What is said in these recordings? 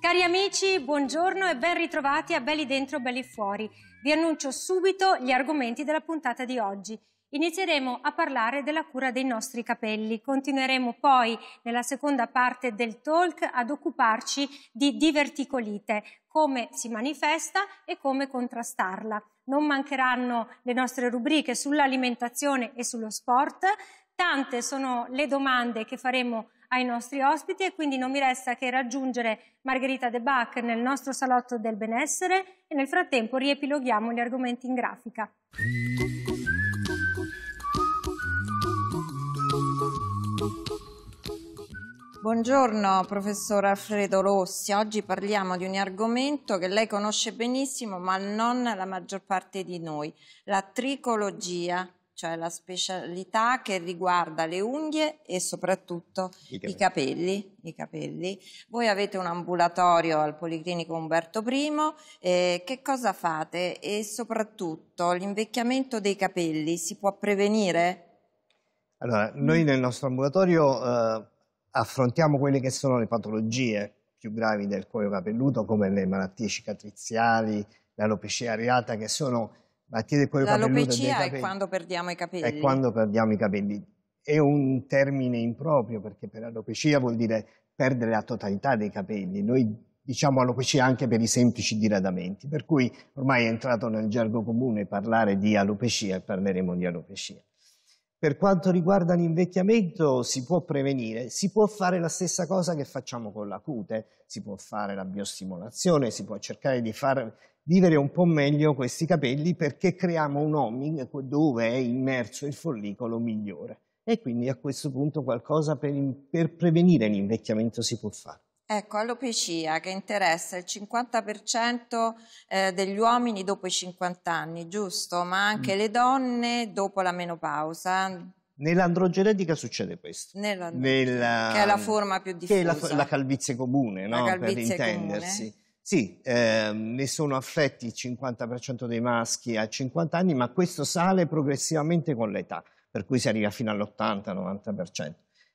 Cari amici, buongiorno e ben ritrovati a Belli Dentro, Belli Fuori. Vi annuncio subito gli argomenti della puntata di oggi. Inizieremo a parlare della cura dei nostri capelli, continueremo poi nella seconda parte del talk ad occuparci di diverticolite, come si manifesta e come contrastarla non mancheranno le nostre rubriche sull'alimentazione e sullo sport. Tante sono le domande che faremo ai nostri ospiti e quindi non mi resta che raggiungere Margherita De Bach nel nostro salotto del benessere e nel frattempo riepiloghiamo gli argomenti in grafica. Buongiorno professor Alfredo Rossi, oggi parliamo di un argomento che lei conosce benissimo ma non la maggior parte di noi, la tricologia, cioè la specialità che riguarda le unghie e soprattutto i capelli. I capelli, i capelli. Voi avete un ambulatorio al Policlinico Umberto I, eh, che cosa fate e soprattutto l'invecchiamento dei capelli si può prevenire? Allora, noi nel nostro ambulatorio eh, affrontiamo quelle che sono le patologie più gravi del cuoio capelluto, come le malattie cicatriziali, l'alopecia areata, che sono malattie del cuoio capelluto. L'alopecia è quando perdiamo i capelli. È quando perdiamo i capelli. È un termine improprio perché per alopecia vuol dire perdere la totalità dei capelli. Noi diciamo alopecia anche per i semplici diradamenti, per cui ormai è entrato nel gergo comune parlare di alopecia e parleremo di alopecia. Per quanto riguarda l'invecchiamento si può prevenire, si può fare la stessa cosa che facciamo con la cute, si può fare la biostimolazione, si può cercare di far vivere un po' meglio questi capelli perché creiamo un homing dove è immerso il follicolo migliore. E quindi a questo punto qualcosa per, per prevenire l'invecchiamento si può fare. Ecco, alopecia che interessa il 50% eh, degli uomini dopo i 50 anni, giusto? Ma anche mm. le donne dopo la menopausa. Nell'androgenetica succede questo. Nella... Nella... Che è la forma più diffusa. Che è la, la calvizie comune, no? calvizie per intendersi. Comune. Sì, eh, ne sono affetti il 50% dei maschi a 50 anni, ma questo sale progressivamente con l'età, per cui si arriva fino all'80-90%.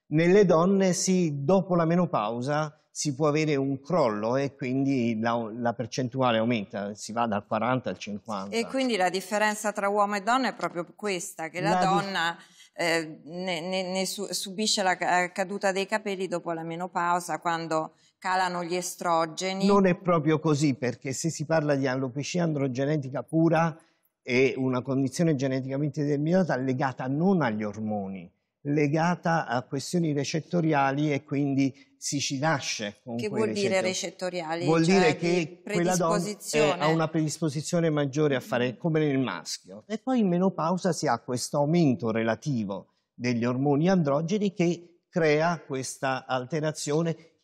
Nelle donne sì, dopo la menopausa si può avere un crollo e quindi la, la, percentuale aumenta, si va dal 40 al 50. E quindi la differenza tra uomo e donna è proprio questa, che la, la donna eh, ne, ne, ne su, subisce la caduta dei capelli dopo la menopausa, quando calano gli estrogeni. Non è proprio così, perché se si parla di alopecia androgenetica pura è una condizione geneticamente determinata legata non agli ormoni, legata a questioni recettoriali e quindi si ci nasce con Che vuol dire recettoriali? Vuol cioè dire che quella donna ha una predisposizione maggiore a fare mm. come nel maschio. E poi in menopausa si ha questo aumento relativo degli ormoni androgeni che crea questa alterazione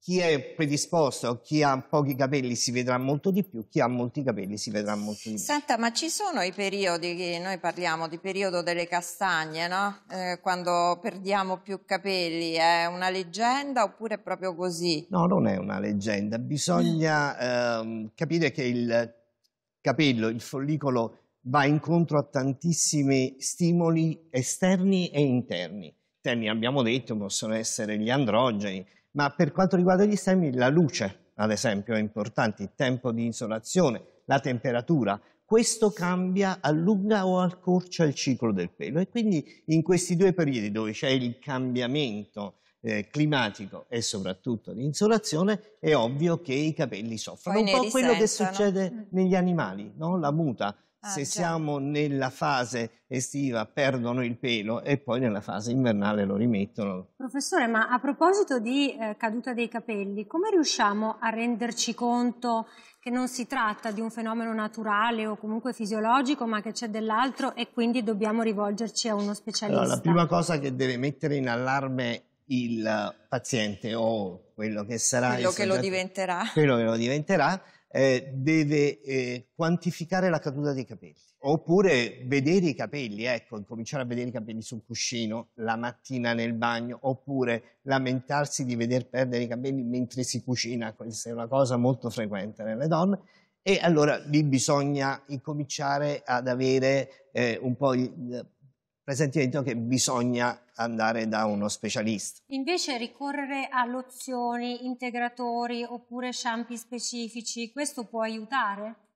chi è predisposto, chi ha pochi capelli si vedrà molto di più, chi ha molti capelli si vedrà molto di più. Senta, ma ci sono i periodi che noi parliamo di periodo delle castagne, no? Eh, quando perdiamo più capelli, è una leggenda oppure è proprio così? No, non è una leggenda, bisogna mm. eh, capire che il capello, il follicolo va incontro a tantissimi stimoli esterni e interni. Interni abbiamo detto possono essere gli androgeni, ma per quanto riguarda gli stemmi, la luce, ad esempio, è importante, il tempo di insolazione, la temperatura. Questo cambia, allunga o accorcia il ciclo del pelo e quindi in questi due periodi dove c'è il cambiamento eh, climatico e soprattutto di insolazione, è ovvio che i capelli soffrono. Poi un po' quello che succede mm. negli animali, no? la muta Ah, se già. siamo nella fase estiva perdono il pelo e poi nella fase invernale lo rimettono. Professore, ma a proposito di eh, caduta dei capelli, come riusciamo a renderci conto che non si tratta di un fenomeno naturale o comunque fisiologico, ma che c'è dell'altro e quindi dobbiamo rivolgerci a uno specialista? Allora, la prima cosa che deve mettere in allarme il paziente o quello che sarà quello che soggetto, lo diventerà quello che lo diventerà eh, deve eh, quantificare la caduta dei capelli, oppure vedere i capelli, ecco, cominciare a vedere i capelli sul cuscino la mattina nel bagno, oppure lamentarsi di veder perdere i capelli mentre si cucina, questa è una cosa molto frequente nelle donne, e allora lì bisogna incominciare ad avere eh, un po' presentiamo che bisogna andare da uno specialista. Invece ricorrere a lozioni, integratori oppure shampoo specifici, questo può aiutare?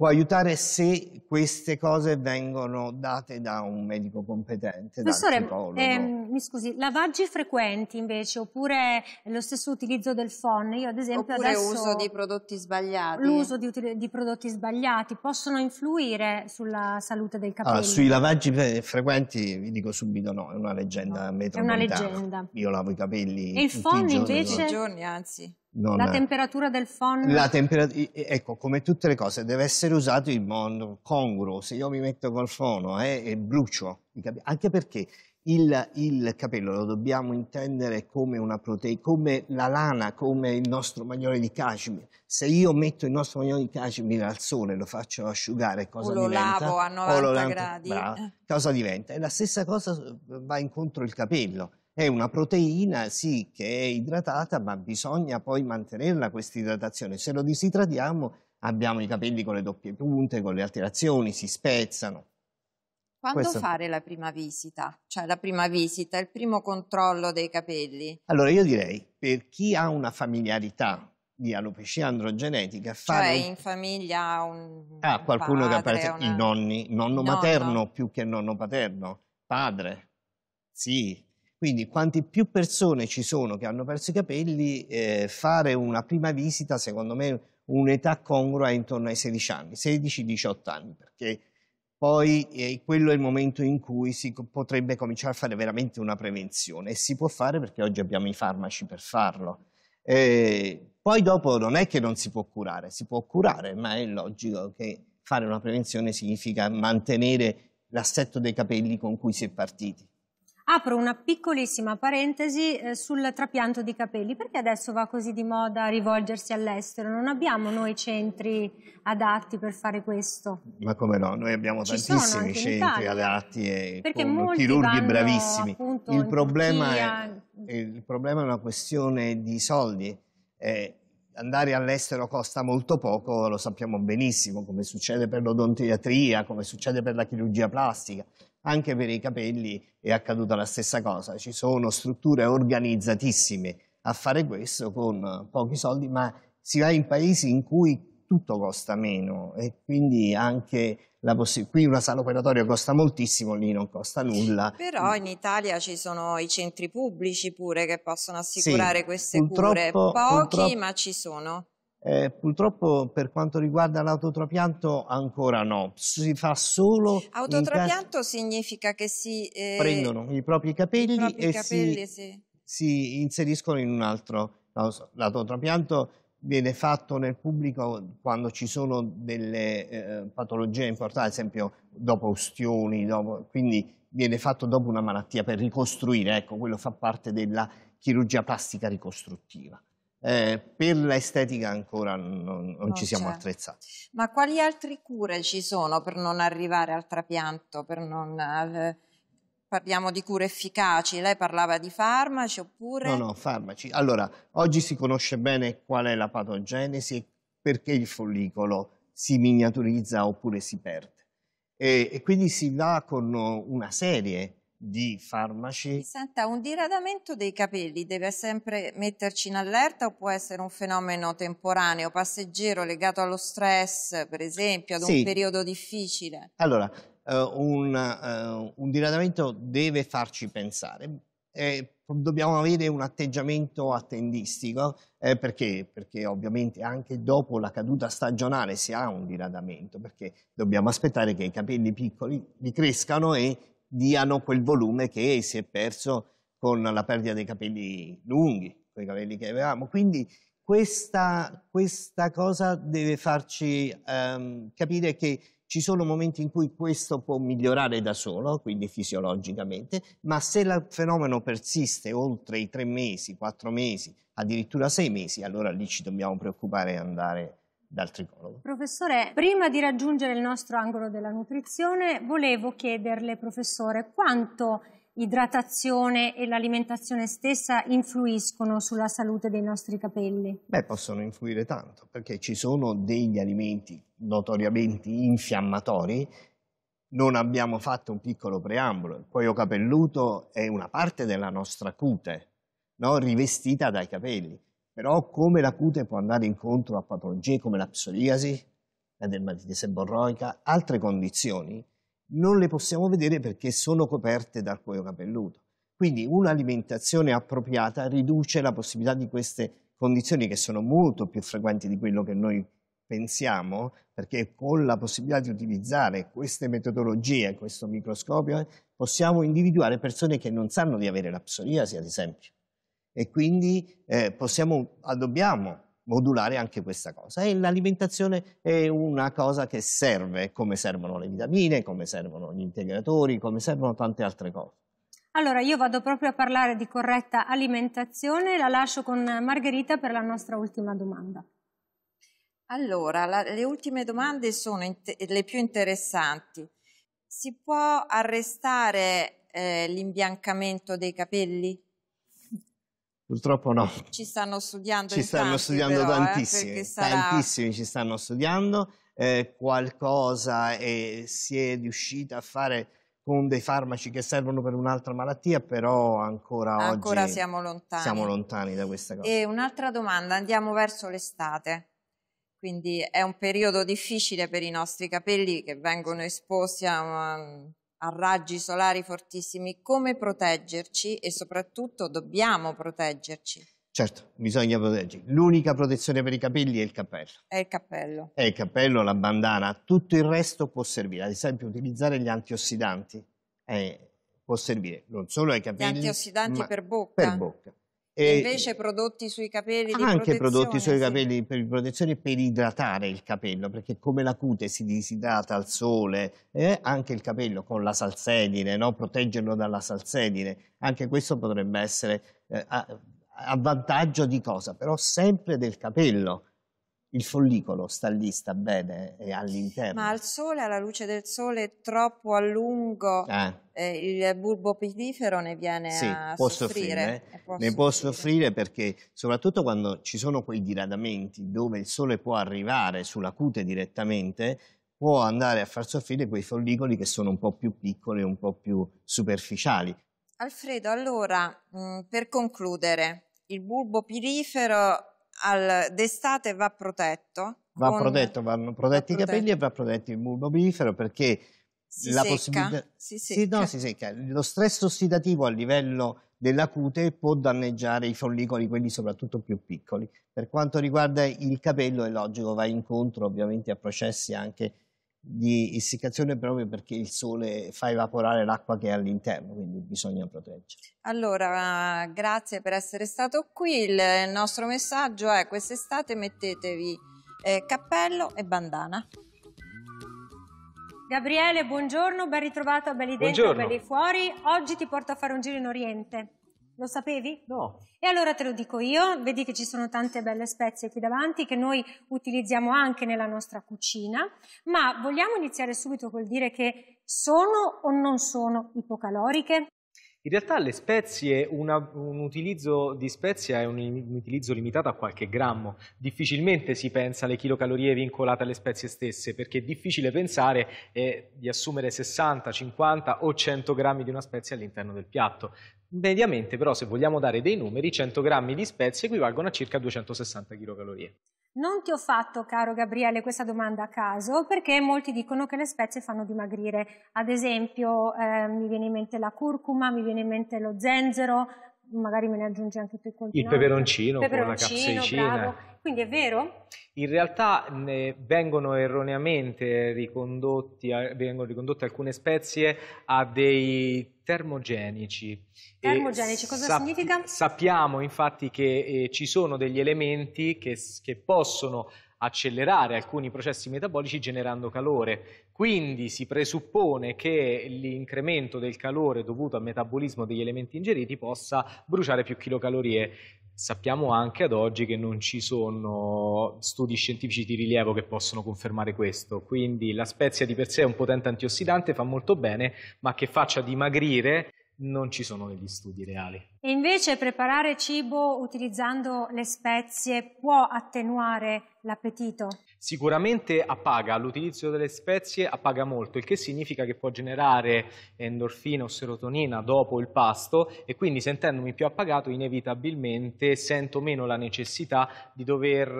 può aiutare se queste cose vengono date da un medico competente, Professore, ehm, mi scusi, lavaggi frequenti invece, oppure lo stesso utilizzo del phon, io ad esempio oppure adesso... uso di prodotti sbagliati. L'uso di, di, prodotti sbagliati possono influire sulla salute del capello? Allora, ah, sui lavaggi frequenti vi dico subito no, è una leggenda no, metropolitana. È una leggenda. Io lavo i capelli E il phon invece? Tutti i giorni, anzi. Non la temperatura del phon? Temperat ecco, come tutte le cose, deve essere usato in modo congruo. Se io mi metto col fono eh, e brucio, anche perché il, il, capello lo dobbiamo intendere come una proteina, come la lana, come il nostro maglione di cashmere. Se io metto il nostro maglione di cashmere al sole lo faccio asciugare, cosa o lo diventa? lavo a 90 gradi. Brava. cosa diventa? E la stessa cosa va incontro il capello è una proteina, sì, che è idratata, ma bisogna poi mantenerla questa idratazione. Se lo disidratiamo abbiamo i capelli con le doppie punte, con le alterazioni, si spezzano. Quando Questo... fare la prima visita? Cioè la prima visita, il primo controllo dei capelli? Allora io direi, per chi ha una familiarità di alopecia androgenetica. Cioè, fare... Cioè in famiglia un Ah, qualcuno padre, che appartiene, una... i nonni, nonno, nonno materno più che nonno paterno, padre, sì, quindi quanti più persone ci sono che hanno perso i capelli, eh, fare una prima visita, secondo me, un'età congrua è intorno ai 16 anni, 16-18 anni, perché poi eh, quello è il momento in cui si potrebbe cominciare a fare veramente una prevenzione e si può fare perché oggi abbiamo i farmaci per farlo. Eh, poi dopo non è che non si può curare, si può curare, ma è logico che fare una prevenzione significa mantenere l'assetto dei capelli con cui si è partiti. Apro una piccolissima parentesi eh, sul trapianto di capelli. Perché adesso va così di moda rivolgersi all'estero? Non abbiamo noi centri adatti per fare questo? Ma come no? Noi abbiamo Ci tantissimi centri adatti e Perché con chirurghi bravissimi. Il problema, è, il problema, è, una questione di soldi. Eh, andare all'estero costa molto poco, lo sappiamo benissimo, come succede per l'odontiatria, come succede per la chirurgia plastica. Anche per i capelli è accaduta la stessa cosa, ci sono strutture organizzatissime a fare questo con pochi soldi, ma si va in paesi in cui tutto costa meno e quindi anche la qui una sala operatoria costa moltissimo, lì non costa nulla. Però in Italia ci sono i centri pubblici pure che possono assicurare sì, queste cure, pochi ma ci sono. Eh, purtroppo per quanto riguarda l'autotrapianto ancora no, si fa solo... Autotrapianto significa che si... Eh, prendono i propri capelli, i propri e capelli, si, sì. si, inseriscono in un altro. L'autotrapianto viene fatto nel pubblico quando ci sono delle eh, patologie importanti, ad esempio dopo ustioni, dopo, quindi viene fatto dopo una malattia per ricostruire, ecco, quello fa parte della chirurgia plastica ricostruttiva eh, per l'estetica ancora non, non, non ci siamo attrezzati. Ma quali altre cure ci sono per non arrivare al trapianto, per non... Eh, parliamo di cure efficaci, lei parlava di farmaci oppure... No, no, farmaci. Allora, oggi si conosce bene qual è la patogenesi e perché il follicolo si miniaturizza oppure si perde. E, e quindi si va con una serie di farmaci. Senta, un diradamento dei capelli deve sempre metterci in allerta o può essere un fenomeno temporaneo, passeggero, legato allo stress, per esempio, ad sì. un periodo difficile? Allora, eh, un, eh, un, diradamento deve farci pensare. Eh, dobbiamo avere un atteggiamento attendistico, eh, perché? perché ovviamente anche dopo la caduta stagionale si ha un diradamento, perché dobbiamo aspettare che i capelli piccoli ricrescano e diano quel volume che si è perso con la perdita dei capelli lunghi, quei capelli che avevamo. Quindi questa, questa cosa deve farci ehm, capire che ci sono momenti in cui questo può migliorare da solo, quindi fisiologicamente, ma se il fenomeno persiste oltre i tre mesi, quattro mesi, addirittura sei mesi, allora lì ci dobbiamo preoccupare e andare dal tricologo. Professore, prima di raggiungere il nostro angolo della nutrizione, volevo chiederle, professore, quanto idratazione e l'alimentazione stessa influiscono sulla salute dei nostri capelli? Beh, possono influire tanto, perché ci sono degli alimenti notoriamente infiammatori non abbiamo fatto un piccolo preambolo. Il cuoio capelluto è una parte della nostra cute, no? rivestita dai capelli. Però come la cute può andare incontro a patologie come la psoriasi, la dermatite seborroica, altre condizioni, non le possiamo vedere perché sono coperte dal cuoio capelluto. Quindi un'alimentazione appropriata riduce la possibilità di queste condizioni che sono molto più frequenti di quello che noi pensiamo, perché con la possibilità di utilizzare queste metodologie, questo microscopio, eh, possiamo individuare persone che non sanno di avere la psoriasi, ad esempio e quindi eh, possiamo, ah, dobbiamo modulare anche questa cosa. E l'alimentazione è una cosa che serve, come servono le vitamine, come servono gli integratori, come servono tante altre cose. Allora, io vado proprio a parlare di corretta alimentazione, la lascio con Margherita per la nostra ultima domanda. Allora, la, le ultime domande sono le più interessanti. Si può arrestare eh, l'imbiancamento dei capelli? Purtroppo no. Ci stanno studiando Ci stanno tanti, studiando però, eh, tantissimi, eh, sarà... tantissimi ci stanno studiando. Eh, qualcosa e si è riuscita a fare con dei farmaci che servono per un'altra malattia, però ancora, ancora oggi siamo lontani. siamo lontani da questa cosa. E un'altra domanda, andiamo verso l'estate, quindi è un periodo difficile per i nostri capelli che vengono esposti a un a raggi solari fortissimi, come proteggerci e soprattutto dobbiamo proteggerci. Certo, bisogna proteggerci. L'unica protezione per i capelli è il cappello. È il cappello. È il cappello, la bandana, tutto il resto può servire. Ad esempio, utilizzare gli antiossidanti eh, può servire non solo ai capelli. Gli antiossidanti per bocca. Per bocca. E invece prodotti sui capelli di Anche prodotti sui capelli per protezione per idratare il capello, perché come la cute si disidrata al sole, eh, anche il capello con la salsedine, no? proteggerlo dalla salsedine, anche questo potrebbe essere eh, a, a vantaggio di cosa? Però sempre del capello il follicolo sta lì, sta bene, è all'interno. Ma al sole, alla luce del sole, troppo a lungo eh. Eh, il bulbo pidifero ne viene sì, a può soffrire. soffrire. Eh. Può ne soffrire. può soffrire perché, soprattutto quando ci sono quei diradamenti dove il sole può arrivare sulla cute direttamente, può andare a far soffrire quei follicoli che sono un po' più piccoli, un po' più superficiali. Alfredo, allora, mh, mm, per concludere, il bulbo pirifero al, d'estate va protetto. Va protetto, vanno protetti va i capelli protetto. e va protetto il bulbo bifero perché si la possibilità... Si secca. Sì, no, si secca. Lo stress ossidativo a livello della cute può danneggiare i follicoli, quelli soprattutto più piccoli. Per quanto riguarda il capello, è logico, va incontro ovviamente a processi anche di essiccazione proprio perché il sole fa evaporare l'acqua che è all'interno, quindi bisogna proteggerla. Allora, grazie per essere stato qui. Il nostro messaggio è quest'estate mettetevi eh, cappello e bandana. Gabriele, buongiorno, ben ritrovato a Belli Dentro, Belli Fuori. Oggi ti porto a fare un giro in Oriente. Lo sapevi? No. E allora te lo dico io, vedi che ci sono tante belle spezie qui davanti che noi utilizziamo anche nella nostra cucina, ma vogliamo iniziare subito col dire che sono o non sono ipocaloriche? In realtà le spezie, una, un utilizzo di spezie è un, un, utilizzo limitato a qualche grammo. Difficilmente si pensa alle chilocalorie vincolate alle spezie stesse, perché è difficile pensare eh, di assumere 60, 50 o 100 grammi di una spezia all'interno del piatto. Mediamente però se vogliamo dare dei numeri, 100 grammi di spezie equivalgono a circa 260 kcal. Non ti ho fatto, caro Gabriele, questa domanda a caso perché molti dicono che le spezie fanno dimagrire. Ad esempio eh, mi viene in mente la curcuma, mi viene in mente lo zenzero, magari me ne aggiunge anche tu il Il peperoncino, peperoncino con la capsaicina. Quindi è vero? In realtà vengono erroneamente ricondotti, vengono ricondotte alcune spezie a dei termogenici. Termogenici, cosa sap significa? Sappiamo infatti che eh, ci sono degli elementi che, che possono accelerare alcuni processi metabolici generando calore. Quindi si presuppone che l'incremento del calore dovuto al metabolismo degli elementi ingeriti possa bruciare più chilocalorie. Sappiamo anche ad oggi che non ci sono studi scientifici di rilievo che possono confermare questo, quindi la spezia di per sé è un potente antiossidante, fa molto bene, ma che faccia dimagrire non ci sono degli studi reali. E invece preparare cibo utilizzando le spezie può attenuare l'appetito? Sicuramente appaga, l'utilizzo delle spezie appaga molto, il che significa che può generare endorfina o serotonina dopo il pasto e quindi sentendomi più appagato inevitabilmente sento meno la necessità di dover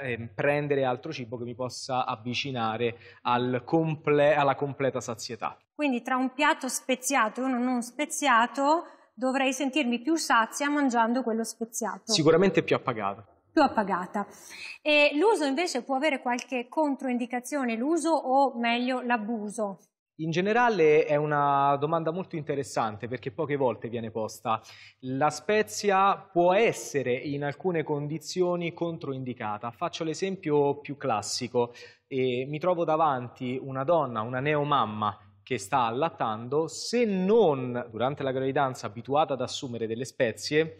eh, prendere altro cibo che mi possa avvicinare al comple alla completa sazietà. Quindi tra un piatto speziato e uno non speziato dovrei sentirmi più sazia mangiando quello speziato. Sicuramente più appagato più appagata. E l'uso invece può avere qualche controindicazione, l'uso o meglio l'abuso? In generale è una domanda molto interessante perché poche volte viene posta. La spezia può essere in alcune condizioni controindicata. Faccio l'esempio più classico. E mi trovo davanti una donna, una neomamma che sta allattando, se non durante la gravidanza abituata ad assumere delle spezie,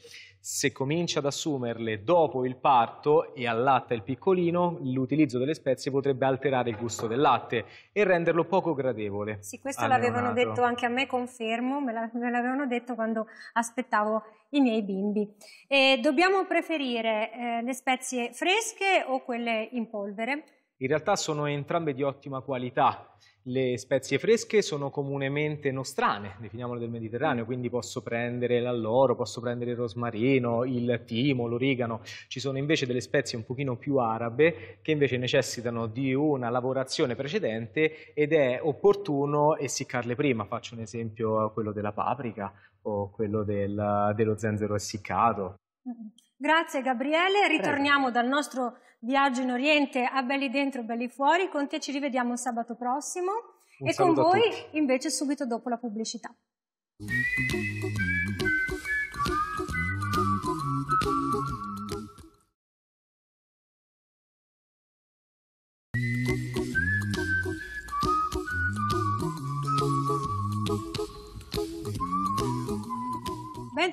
se comincia ad assumerle dopo il parto e allatta il piccolino, l'utilizzo delle spezie potrebbe alterare il gusto del latte e renderlo poco gradevole. Sì, questo ah, l'avevano detto anche a me, confermo, me l'avevano detto quando aspettavo i miei bimbi. E dobbiamo preferire eh, le spezie fresche o quelle in polvere? In realtà sono entrambe di ottima qualità le spezie fresche sono comunemente nostrane, definiamole del Mediterraneo, mm. quindi posso prendere l'alloro, posso prendere il rosmarino, il timo, l'origano. Ci sono invece delle spezie un pochino più arabe che invece necessitano di una lavorazione precedente ed è opportuno essiccarle prima. Faccio un esempio quello della paprika o quello del, dello zenzero essiccato. Grazie Gabriele, ritorniamo Prego. dal nostro viaggio in Oriente a belli dentro, e belli fuori. Con te ci rivediamo sabato prossimo Un e con voi invece subito dopo la pubblicità.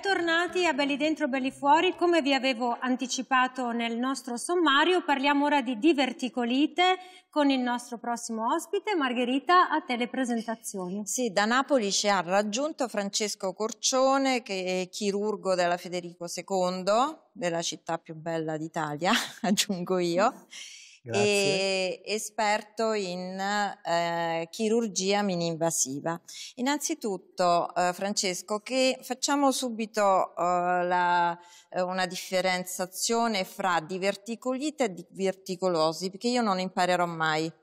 Bentornati a Belli Dentro Belli Fuori, come vi avevo anticipato nel nostro sommario parliamo ora di diverticolite con il nostro prossimo ospite Margherita a te le presentazioni. Sì, da Napoli ci ha raggiunto Francesco Corcione che è chirurgo della Federico II, della città più bella d'Italia, aggiungo io. Mm Grazie. e esperto in eh, chirurgia mini-invasiva. Innanzitutto, eh, Francesco, che facciamo subito eh, la, eh, una differenziazione fra diverticolite e diverticolosi, perché io non imparerò mai.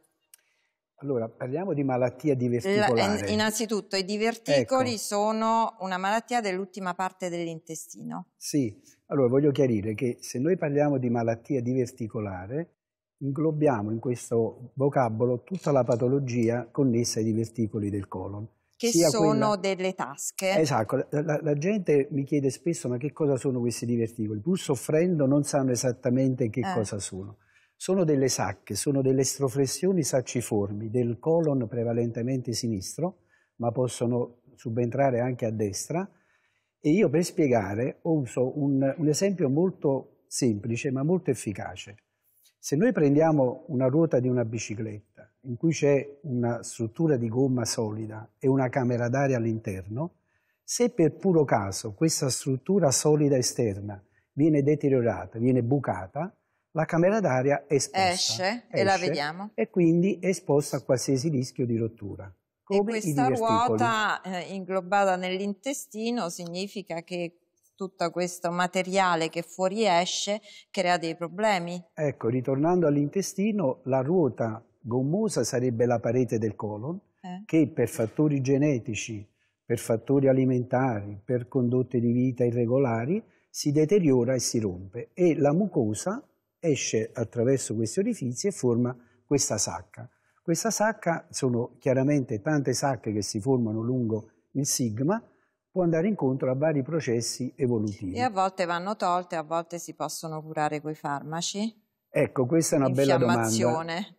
Allora, parliamo di malattia diverticolare. La, innanzitutto, i diverticoli ecco. sono una malattia dell'ultima parte dell'intestino. Sì, allora voglio chiarire che se noi parliamo di malattia diverticolare, inglobiamo in questo vocabolo tutta la patologia connessa ai diverticoli del colon. Che sono quella... delle tasche. Esatto, la, la, gente mi chiede spesso ma che cosa sono questi diverticoli, pur soffrendo non sanno esattamente che eh. cosa sono. Sono delle sacche, sono delle estroflessioni sacciformi del colon prevalentemente sinistro, ma possono subentrare anche a destra. E io per spiegare uso un, un esempio molto semplice ma molto efficace. Se noi prendiamo una ruota di una bicicletta in cui c'è una struttura di gomma solida e una camera d'aria all'interno, se per puro caso questa struttura solida esterna viene deteriorata, viene bucata, la camera d'aria è esposta. Esce, esce, e la vediamo. E quindi è esposta a qualsiasi rischio di rottura. Come e questa ruota eh, inglobata nell'intestino significa che tutto questo materiale che fuoriesce crea dei problemi. Ecco, ritornando all'intestino, la ruota gommosa sarebbe la parete del colon, eh. che per fattori genetici, per fattori alimentari, per condotte di vita irregolari, si deteriora e si rompe e la mucosa esce attraverso questi orifizi e forma questa sacca. Questa sacca sono chiaramente tante sacche che si formano lungo il sigma può andare incontro a vari processi evolutivi. E a volte vanno tolte, a volte si possono curare coi farmaci? Ecco, questa è una bella domanda.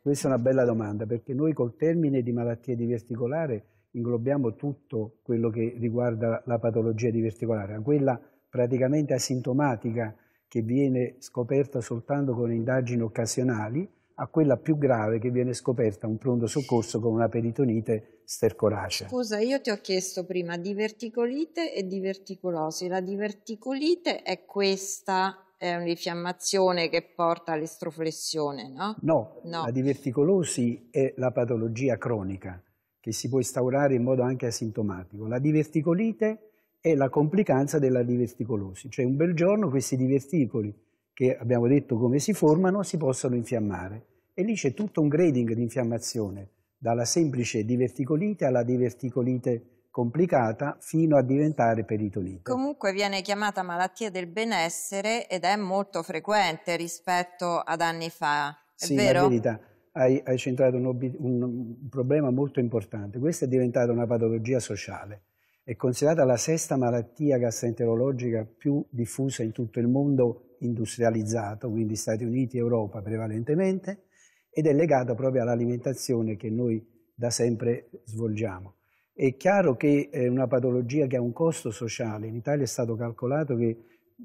Questa è una bella domanda perché noi col termine di malattia diverticolare inglobiamo tutto quello che riguarda la patologia diverticolare, quella praticamente asintomatica che viene scoperta soltanto con indagini occasionali, a quella più grave che viene scoperta un pronto soccorso con una peritonite stercoracea. Scusa, io ti ho chiesto prima diverticolite e diverticolosi. La diverticolite è questa, è un'infiammazione che porta all'estroflessione, no? no? No, la diverticolosi è la patologia cronica che si può instaurare in modo anche asintomatico. La diverticolite è la complicanza della diverticolosi, cioè un bel giorno questi diverticoli che abbiamo detto come si formano, si possono infiammare. E lì c'è tutto un grading di infiammazione, dalla semplice diverticolite alla diverticolite complicata fino a diventare peritonite. Comunque viene chiamata malattia del benessere ed è molto frequente rispetto ad anni fa, è sì, vero? Verità, hai, hai centrato un, un, un, problema molto importante. Questa è diventata una patologia sociale. È considerata la sesta malattia gastroenterologica più diffusa in tutto il mondo industrializzato, quindi Stati Uniti, e Europa prevalentemente, ed è legato proprio all'alimentazione che noi da sempre svolgiamo. È chiaro che è una patologia che ha un costo sociale, in Italia è stato calcolato che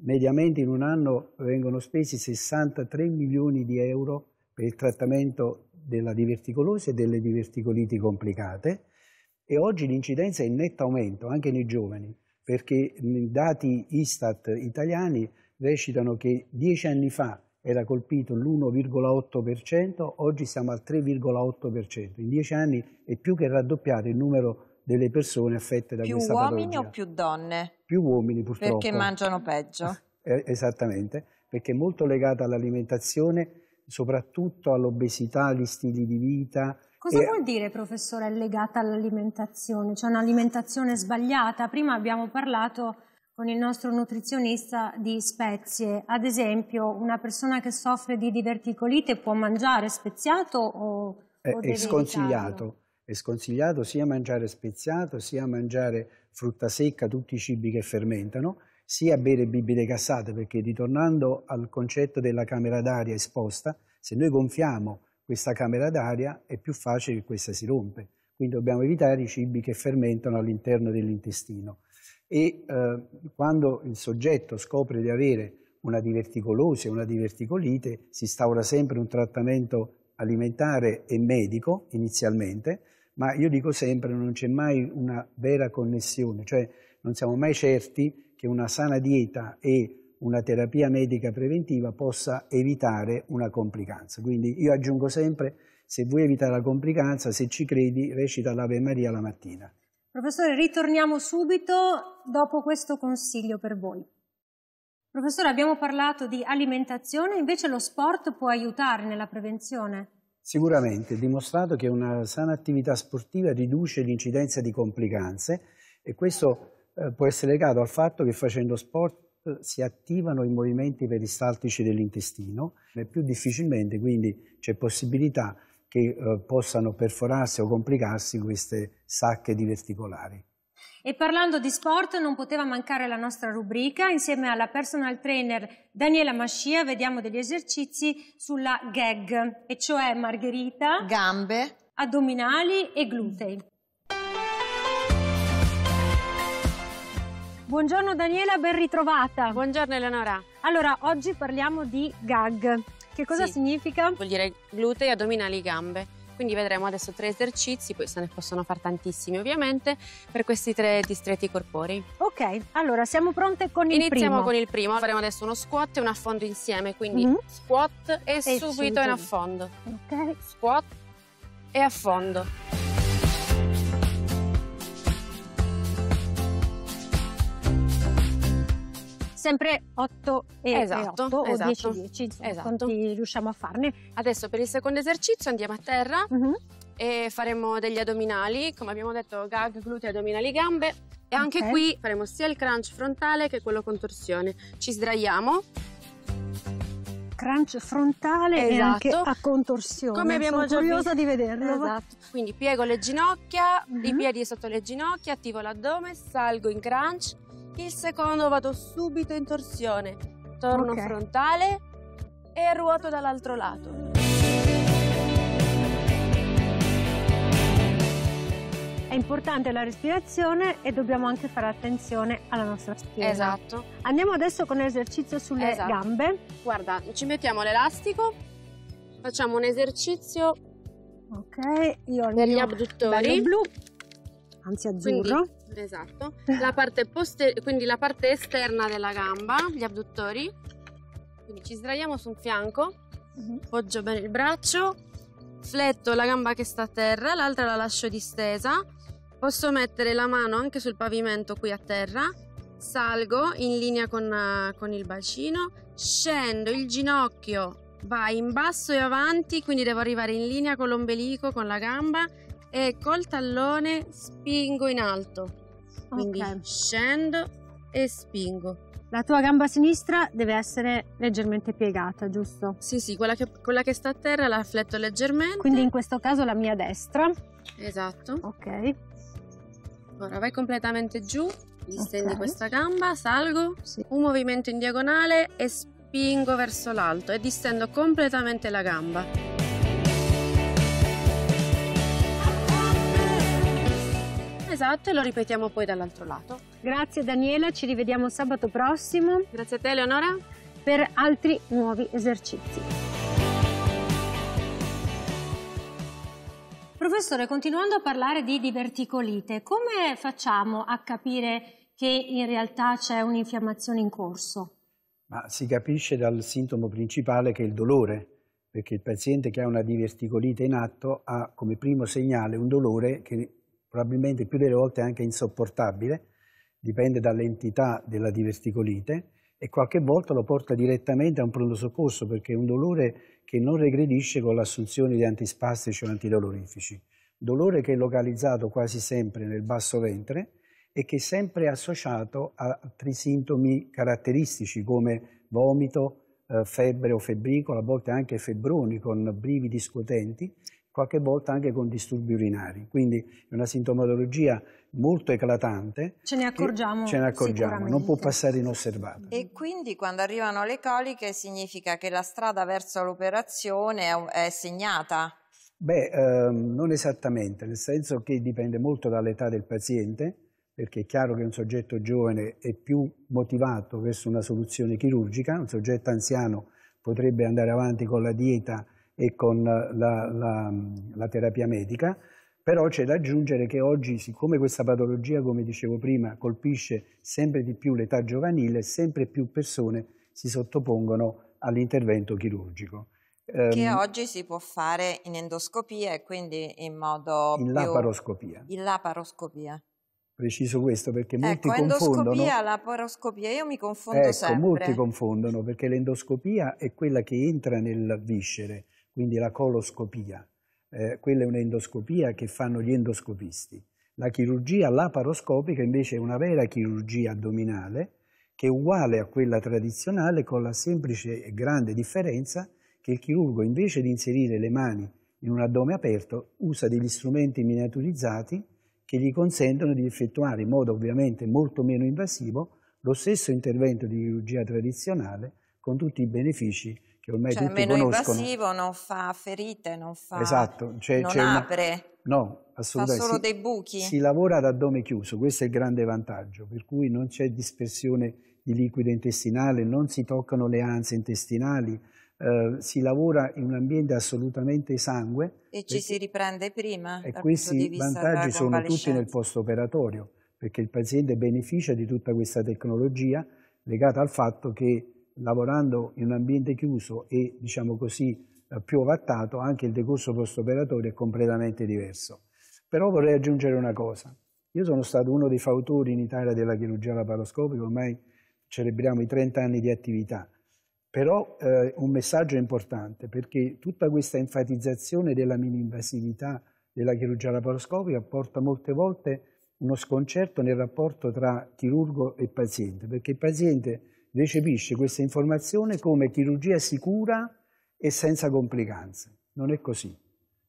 mediamente in un anno vengono spesi 63 milioni di euro per il trattamento della diverticolosi e delle diverticoliti complicate e oggi l'incidenza è in netto aumento anche nei giovani perché i dati Istat italiani recitano che dieci anni fa era colpito l'1,8%, oggi siamo al 3,8%. In dieci anni è più che raddoppiato il numero delle persone affette da più questa patologia. Più uomini o più donne? Più uomini purtroppo. Perché mangiano peggio? Eh, esattamente, perché è molto legata all'alimentazione, soprattutto all'obesità, agli stili di vita, Cosa eh, vuol dire, professore, legata all'alimentazione? Cioè un'alimentazione sbagliata? Prima abbiamo parlato con il nostro nutrizionista di spezie. Ad esempio, una persona che soffre di diverticolite può mangiare speziato o, è, o è sconsigliato. Evitarlo? È sconsigliato sia mangiare speziato, sia mangiare frutta secca, tutti i cibi che fermentano, sia bere bibite gassate, perché ritornando al concetto della camera d'aria esposta, se noi gonfiamo questa camera d'aria è più facile che questa si rompe. Quindi dobbiamo evitare i cibi che fermentano all'interno dell'intestino e eh, quando il soggetto scopre di avere una diverticolosi e una diverticolite, si instaura sempre un trattamento alimentare e medico inizialmente, ma io dico sempre non c'è mai una vera connessione, cioè non siamo mai certi che una sana dieta e una terapia medica preventiva possa evitare una complicanza. Quindi io aggiungo sempre, se vuoi evitare la complicanza, se ci credi, recita l'Ave Maria la mattina. Professore, ritorniamo subito dopo questo consiglio per voi. Professore, abbiamo parlato di alimentazione, invece lo sport può aiutare nella prevenzione? Sicuramente, è dimostrato che una sana attività sportiva riduce l'incidenza di complicanze e questo eh, può essere legato al fatto che facendo sport eh, si attivano i movimenti peristaltici dell'intestino e più difficilmente quindi c'è possibilità che eh, possano perforarsi o complicarsi queste sacche diverticolari. E parlando di sport non poteva mancare la nostra rubrica, insieme alla personal trainer Daniela Mascia vediamo degli esercizi sulla gag, e cioè margherita, gambe, addominali e glutei. Buongiorno Daniela, ben ritrovata. Buongiorno Eleonora. Allora, oggi parliamo di gag. Che cosa sì. significa? Vuol dire glutei, addominali, gambe. Quindi vedremo adesso tre esercizi, poi se ne possono fare tantissimi ovviamente, per questi tre distretti corporei. Ok, allora siamo pronte con Iniziamo il primo. Iniziamo con il primo, faremo adesso uno squat e un affondo insieme, quindi mm -hmm. squat e, e subito in affondo. Ok. Squat e affondo. sempre 8 e esatto, 8 esatto. o 10 10, esatto. quanti riusciamo a farne. Adesso per il secondo esercizio andiamo a terra uh mhm. -huh. e faremo degli addominali, come abbiamo detto gag, glutei, addominali, gambe. E okay. anche qui faremo sia il crunch frontale che quello con torsione. Ci sdraiamo crunch frontale esatto. e anche a contorsione. Come abbiamo Sono già curiosa visto. di vederlo. Esatto. Quindi piego le ginocchia, uh -huh. i mhm. piedi sotto le ginocchia, attivo l'addome, salgo in crunch il secondo vado subito in torsione, torno okay. frontale e ruoto dall'altro lato. È importante la respirazione e dobbiamo anche fare attenzione alla nostra schiena. Esatto. Andiamo adesso con l'esercizio sulle esatto. gambe. Guarda, ci mettiamo l'elastico, facciamo un esercizio Ok, io ho il gli blu, anzi azzurro. Quindi esatto, la parte poster- quindi la parte esterna della gamba, gli abduttori quindi ci sdraiamo su un fianco, uh-huh. poggio bene il braccio, fletto la gamba che sta a terra, l'altra la lascio distesa, posso mettere la mano anche sul pavimento qui a terra, salgo in linea con, eh, con il bacino, scendo il ginocchio, va in basso e avanti, quindi devo arrivare in linea con l'ombelico, con la gamba e col tallone spingo in alto. Quindi okay. scendo e spingo. La tua gamba sinistra deve essere leggermente piegata, giusto? Sì, sì, quella che, quella che sta a terra la fletto leggermente. Quindi in questo caso la mia destra. Esatto. Ok. Ora vai completamente giù, distendi okay. questa gamba, salgo, sì. un movimento in diagonale e spingo verso l'alto e distendo completamente la gamba. Esatto, e lo ripetiamo poi dall'altro lato. Grazie Daniela, ci rivediamo sabato prossimo. Grazie a te Eleonora. Per altri nuovi esercizi. Professore, continuando a parlare di diverticolite, come facciamo a capire che in realtà c'è un'infiammazione in corso? Ma si capisce dal sintomo principale che è il dolore, perché il paziente che ha una diverticolite in atto ha come primo segnale un dolore che probabilmente più delle volte anche insopportabile, dipende dall'entità della diverticolite e qualche volta lo porta direttamente a un pronto soccorso perché è un dolore che non regredisce con l'assunzione di antispastici o antidolorifici, dolore che è localizzato quasi sempre nel basso ventre e che è sempre associato a altri sintomi caratteristici come vomito, eh, febbre o febbricola, a volte anche febbroni con brividi scuotenti qualche volta anche con disturbi urinari. Quindi è una sintomatologia molto eclatante. Ce ne accorgiamo. Ce ne accorgiamo, non può passare inosservata. E quindi quando arrivano le coliche significa che la strada verso l'operazione è segnata? Beh, ehm, non esattamente, nel senso che dipende molto dall'età del paziente, perché è chiaro che un soggetto giovane è più motivato verso una soluzione chirurgica, un soggetto anziano potrebbe andare avanti con la dieta e con la, la, la terapia medica, però c'è da aggiungere che oggi, siccome questa patologia, come dicevo prima, colpisce sempre di più l'età giovanile, sempre più persone si sottopongono all'intervento chirurgico. Che um, oggi si può fare in endoscopia e quindi in modo in più... laparoscopia. In laparoscopia. Preciso questo perché ecco, molti confondono... Ecco, endoscopia, laparoscopia, io mi confondo ecco, sempre. molti confondono perché l'endoscopia è quella che entra nel viscere, quindi la coloscopia. Eh, quella è un'endoscopia che fanno gli endoscopisti. La chirurgia laparoscopica invece è una vera chirurgia addominale che è uguale a quella tradizionale con la semplice e grande differenza che il chirurgo invece di inserire le mani in un addome aperto usa degli strumenti miniaturizzati che gli consentono di effettuare in modo ovviamente molto meno invasivo lo stesso intervento di chirurgia tradizionale con tutti i benefici che ormai cioè, tutti meno conoscono. invasivo, non fa ferite, non fa esatto, c'è, cioè, non c'è apre, una... no, assolutamente. fa solo si, dei buchi. Si lavora ad addome chiuso, questo è il grande vantaggio, per cui non c'è dispersione di liquido intestinale, non si toccano le anse intestinali, eh, si lavora in un ambiente assolutamente sangue. E ci si riprende prima? E questi vantaggi sono tutti nel post-operatorio, perché il paziente beneficia di tutta questa tecnologia legata al fatto che lavorando in un ambiente chiuso e, diciamo così, eh, più ovattato, anche il decorso post-operatorio è completamente diverso. Però vorrei aggiungere una cosa. Io sono stato uno dei fautori in Italia della chirurgia laparoscopica, ormai celebriamo i 30 anni di attività. Però eh, un messaggio importante, perché tutta questa enfatizzazione della mini-invasività della chirurgia laparoscopica porta molte volte uno sconcerto nel rapporto tra chirurgo e paziente, perché il paziente recepisce questa informazione come chirurgia sicura e senza complicanze. Non è così.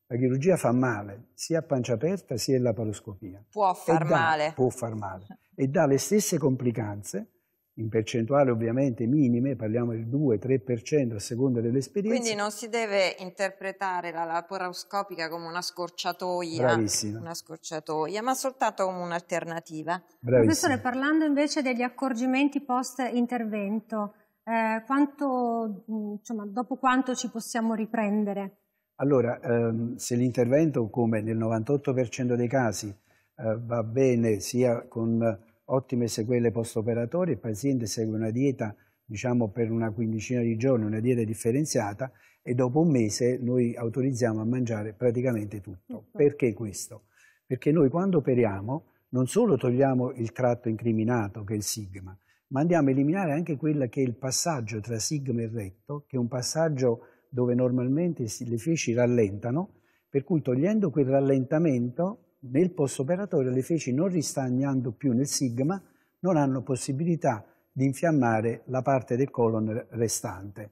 La chirurgia fa male, sia a pancia aperta sia in laparoscopia. Può far dà, male. Può far male. E dà le stesse complicanze in percentuali ovviamente minime, parliamo del 2-3% a seconda dell'esperienza. Quindi non si deve interpretare la laparoscopica come una scorciatoia, una scorciatoia ma soltanto come un'alternativa. Professore, parlando invece degli accorgimenti post-intervento, eh, mm, insomma, dopo quanto ci possiamo riprendere? Allora, ehm, se l'intervento, come nel 98% dei casi, eh, va bene sia con ottime sequele post operatorie il paziente segue una dieta diciamo per una quindicina di giorni, una dieta differenziata e dopo un mese noi autorizziamo a mangiare praticamente tutto. Perché questo? Perché noi quando operiamo non solo togliamo il tratto incriminato che è il sigma, ma andiamo a eliminare anche quello che è il passaggio tra sigma e retto, che è un passaggio dove normalmente le feci rallentano, per cui togliendo quel rallentamento nel postoperatorio le feci non ristagnando più nel sigma, non hanno possibilità di infiammare la parte del colon restante.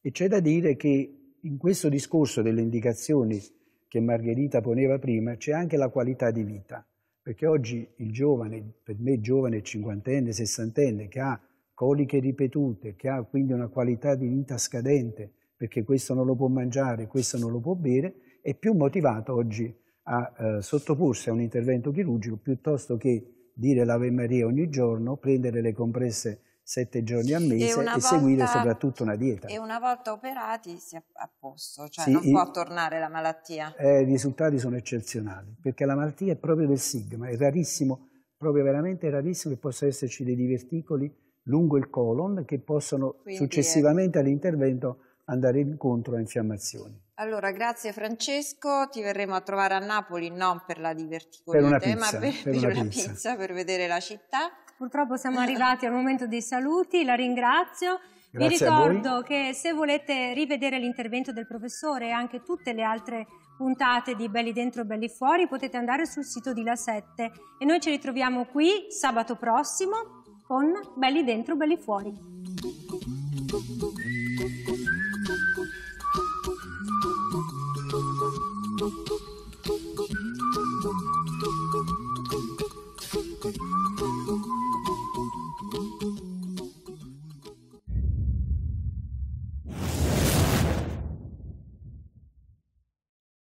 E c'è da dire che in questo discorso delle indicazioni che Margherita poneva prima c'è anche la qualità di vita, perché oggi il giovane, per me giovane cinquantenne, sessantenne, che ha coliche ripetute, che ha quindi una qualità di vita scadente, perché questo non lo può mangiare, questo non lo può bere, è più motivato oggi a eh, sottoporsi a un intervento chirurgico piuttosto che dire l'Ave Maria ogni giorno, prendere le compresse sette giorni al mese e, e volta, seguire soprattutto una dieta. E una volta operati si è a posto, cioè sì, non può tornare la malattia. Eh, I risultati sono eccezionali, perché la malattia è proprio del sigma, è rarissimo, proprio veramente rarissimo che possa esserci dei diverticoli lungo il colon che possono Quindi, successivamente eh. all'intervento andare incontro a infiammazioni. Allora, grazie Francesco, ti verremo a trovare a Napoli non per la diverticolite, ma per, per, per una, pizza. pizza, per vedere la città. Purtroppo siamo eh. arrivati al momento dei saluti, la ringrazio. Grazie Vi ricordo che se volete rivedere l'intervento del professore e anche tutte le altre puntate di Belli Dentro Belli Fuori potete andare sul sito di La 7 e noi ci ritroviamo qui sabato prossimo con Belli Dentro Belli Fuori.